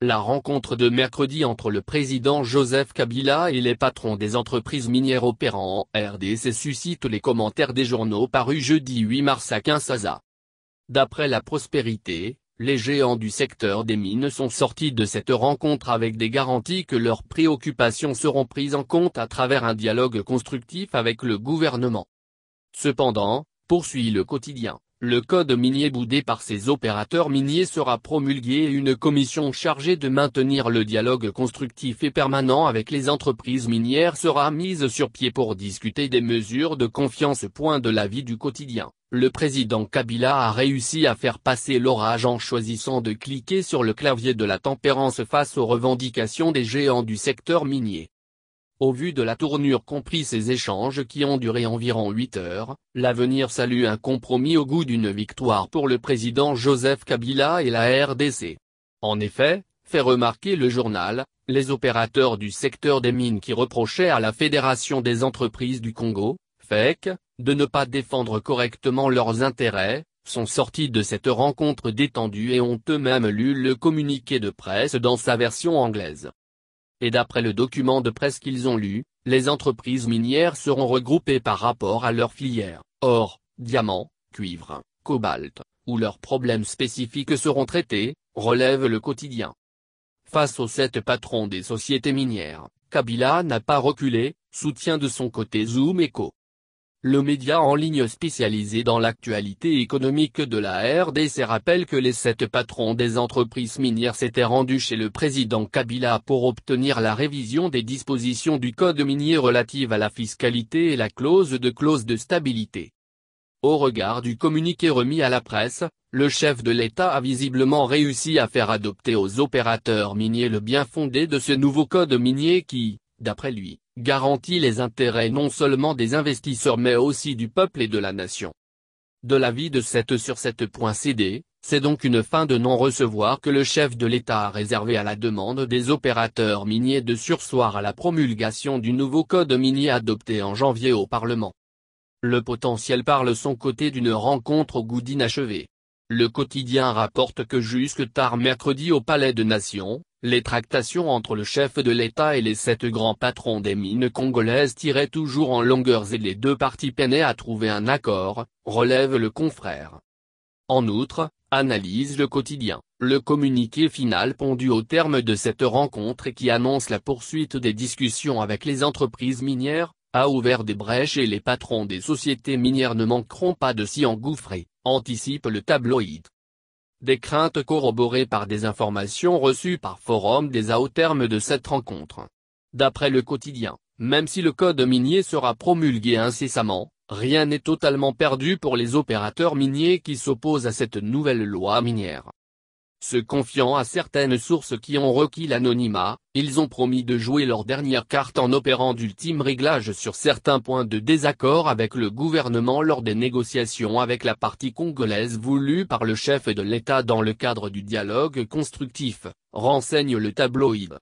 La rencontre de mercredi entre le président Joseph Kabila et les patrons des entreprises minières opérant en RDC suscite les commentaires des journaux parus jeudi 8 mars à Kinshasa. D'après la prospérité, les géants du secteur des mines sont sortis de cette rencontre avec des garanties que leurs préoccupations seront prises en compte à travers un dialogue constructif avec le gouvernement. Cependant, poursuit le quotidien, le code minier boudé par ses opérateurs miniers sera promulgué et une commission chargée de maintenir le dialogue constructif et permanent avec les entreprises minières sera mise sur pied pour discuter des mesures de confiance. Point de la vie du quotidien. Le président Kabila a réussi à faire passer l'orage en choisissant de cliquer sur le clavier de la tempérance face aux revendications des géants du secteur minier. Au vu de la tournure compris ces échanges qui ont duré environ 8 heures, l'avenir salue un compromis au goût d'une victoire pour le président Joseph Kabila et la RDC. En effet, fait remarquer le journal, les opérateurs du secteur des mines qui reprochaient à la Fédération des entreprises du Congo, FEC, de ne pas défendre correctement leurs intérêts, sont sortis de cette rencontre détendue et ont eux-mêmes lu le communiqué de presse dans sa version anglaise et d'après le document de presse qu'ils ont lu, les entreprises minières seront regroupées par rapport à leurs filières, or, diamant, cuivre, cobalt, où leurs problèmes spécifiques seront traités, relève le quotidien. Face aux sept patrons des sociétés minières, Kabila n'a pas reculé, soutient de son côté Zoom Eco. Le média en ligne spécialisé dans l'actualité économique de la RDC rappelle que les sept patrons des entreprises minières s'étaient rendus chez le président Kabila pour obtenir la révision des dispositions du code minier relative à la fiscalité et la clause de clause de stabilité. Au regard du communiqué remis à la presse, le chef de l'État a visiblement réussi à faire adopter aux opérateurs miniers le bien fondé de ce nouveau code minier qui, d'après lui, garantit les intérêts non seulement des investisseurs mais aussi du peuple et de la nation. De l'avis de 7 sur 7.cd, c'est donc une fin de non-recevoir que le chef de l'État a réservé à la demande des opérateurs miniers de sursoir à la promulgation du nouveau code minier adopté en janvier au Parlement. Le potentiel parle son côté d'une rencontre au goût d'inachevé. Le quotidien rapporte que jusque tard mercredi au Palais de Nation, les tractations entre le chef de l'État et les sept grands patrons des mines congolaises tiraient toujours en longueurs et les deux parties peinaient à trouver un accord, relève le confrère. En outre, analyse le quotidien, le communiqué final pondu au terme de cette rencontre et qui annonce la poursuite des discussions avec les entreprises minières, a ouvert des brèches et les patrons des sociétés minières ne manqueront pas de s'y engouffrer, anticipe le tabloïd. Des craintes corroborées par des informations reçues par Forum des A au terme de cette rencontre. D'après le quotidien, même si le code minier sera promulgué incessamment, rien n'est totalement perdu pour les opérateurs miniers qui s'opposent à cette nouvelle loi minière. Se confiant à certaines sources qui ont requis l'anonymat, ils ont promis de jouer leur dernière carte en opérant d'ultime réglages sur certains points de désaccord avec le gouvernement lors des négociations avec la partie congolaise voulue par le chef de l'État dans le cadre du dialogue constructif, renseigne le tabloïd.